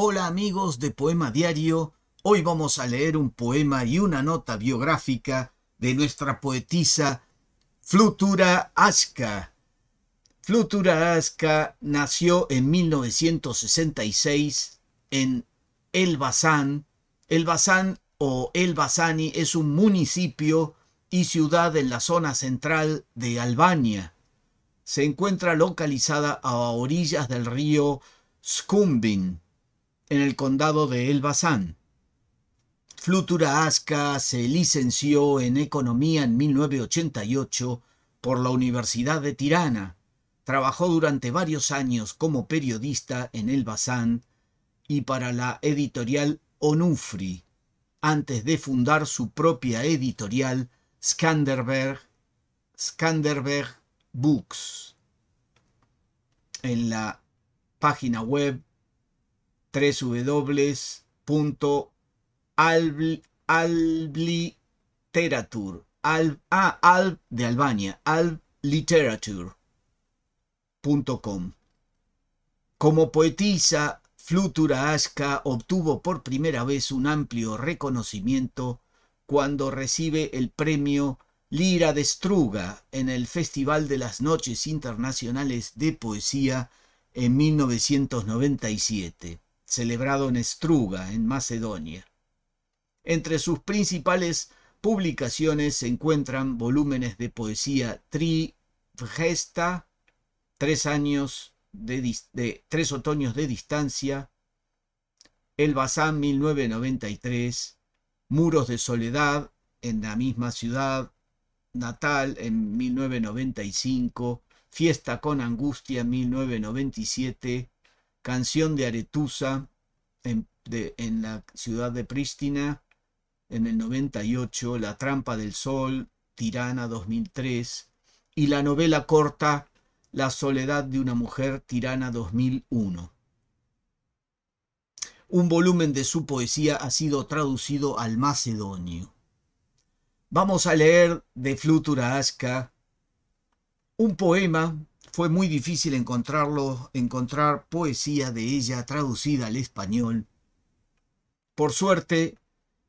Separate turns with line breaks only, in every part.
Hola amigos de Poema Diario, hoy vamos a leer un poema y una nota biográfica de nuestra poetisa Flutura Aska. Flutura Aska nació en 1966 en Elbasan. Elbasan o Elbasani es un municipio y ciudad en la zona central de Albania. Se encuentra localizada a orillas del río Skumbin en el condado de Elbasan. Flutura Aska se licenció en Economía en 1988 por la Universidad de Tirana. Trabajó durante varios años como periodista en Elbasan y para la editorial Onufri, antes de fundar su propia editorial Skanderberg, Skanderberg Books. En la página web www.albliterature. Ah, Albania, Como poetisa, Flutura Aska obtuvo por primera vez un amplio reconocimiento cuando recibe el premio Lira de Struga en el Festival de las Noches Internacionales de Poesía en 1997 celebrado en Estruga, en Macedonia. Entre sus principales publicaciones se encuentran volúmenes de poesía Trigesta, Tres años de, Tres otoños de distancia, El Bazán 1993, Muros de soledad en la misma ciudad natal en 1995, Fiesta con angustia en 1997, Canción de Aretusa en, la ciudad de Prístina en el 98, La Trampa del Sol, Tirana 2003 y la novela corta La Soledad de una Mujer, Tirana 2001. Un volumen de su poesía ha sido traducido al macedonio. Vamos a leer de Flutura Asca un poema fue muy difícil encontrarlo, encontrar poesía de ella traducida al español. Por suerte,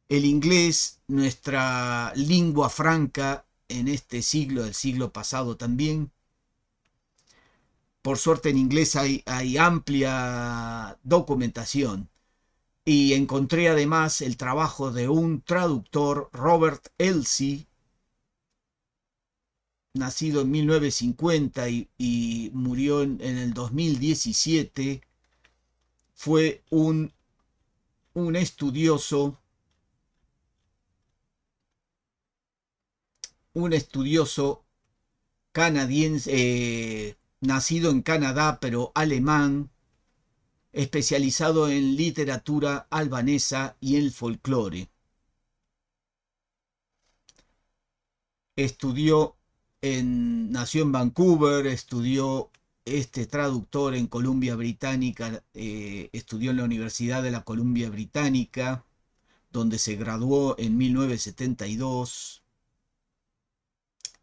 el inglés, nuestra lengua franca en este siglo, el siglo pasado también, por suerte en inglés hay, hay amplia documentación. Y encontré además el trabajo de un traductor, Robert Elsie, nacido en 1950 y, murió en, el 2017, fue un, un estudioso, un estudioso canadiense, eh, nacido en Canadá, pero alemán, especializado en literatura albanesa y el folclore. Estudió nació en Vancouver, estudió este traductor en Columbia Británica, eh, estudió en la Universidad de la Columbia Británica, donde se graduó en 1972,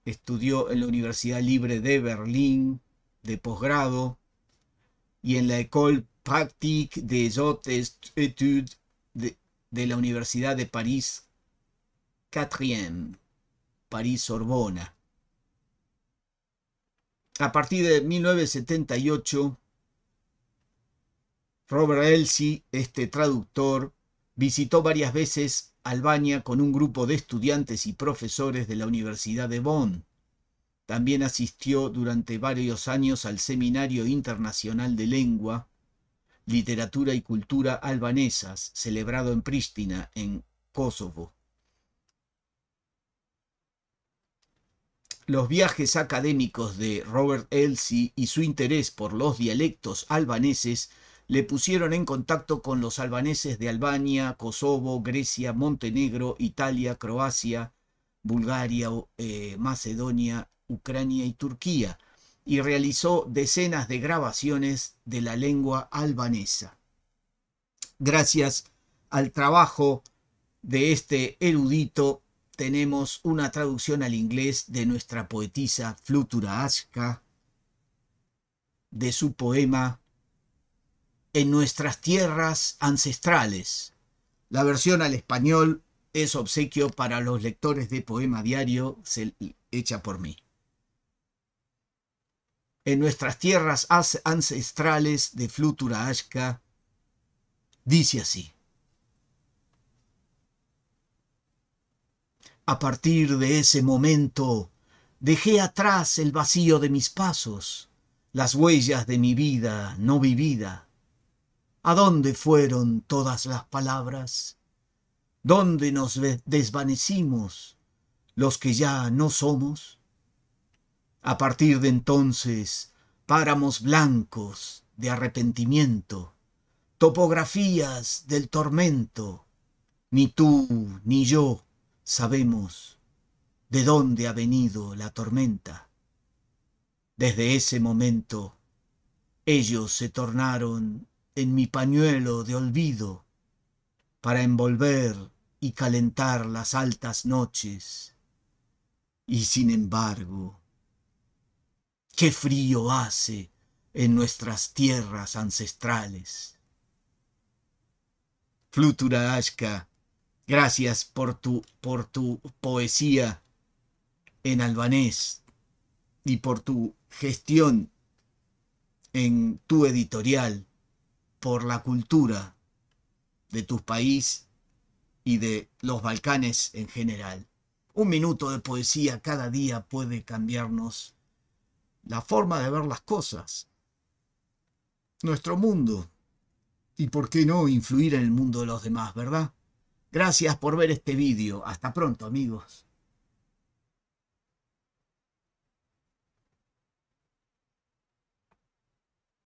estudió en la Universidad Libre de Berlín de posgrado y en la École Pratique des Hautes Études de, la Universidad de París 4 París Sorbona a partir de 1978, Robert Elsie, este traductor, visitó varias veces Albania con un grupo de estudiantes y profesores de la Universidad de Bonn. También asistió durante varios años al Seminario Internacional de Lengua, Literatura y Cultura Albanesas, celebrado en Pristina, en Kosovo. Los viajes académicos de Robert Elsie y su interés por los dialectos albaneses le pusieron en contacto con los albaneses de Albania, Kosovo, Grecia, Montenegro, Italia, Croacia, Bulgaria, eh, Macedonia, Ucrania y Turquía, y realizó decenas de grabaciones de la lengua albanesa. Gracias al trabajo de este erudito tenemos una traducción al inglés de nuestra poetisa Flutura Ashka, de su poema En nuestras tierras ancestrales. La versión al español es obsequio para los lectores de Poema Diario, se hecha por mí. En nuestras tierras ancestrales de Flutura Ashka, dice así. A partir de ese momento dejé atrás el vacío de mis pasos, las huellas de mi vida no vivida. ¿A dónde fueron todas las palabras? ¿Dónde nos desvanecimos los que ya no somos? A partir de entonces, páramos blancos de arrepentimiento, topografías del tormento, ni tú ni yo sabemos de dónde ha venido la tormenta. Desde ese momento, ellos se tornaron en mi pañuelo de olvido para envolver y calentar las altas noches. Y sin embargo, qué frío hace en nuestras tierras ancestrales. Flutura Ashka Gracias por tu, por tu poesía en albanés y por tu gestión en tu editorial, por la cultura de tu país y de los Balcanes en general. Un minuto de poesía cada día puede cambiarnos la forma de ver las cosas, nuestro mundo y, por qué no, influir en el mundo de los demás, ¿verdad? Gracias por ver este vídeo. Hasta pronto, amigos.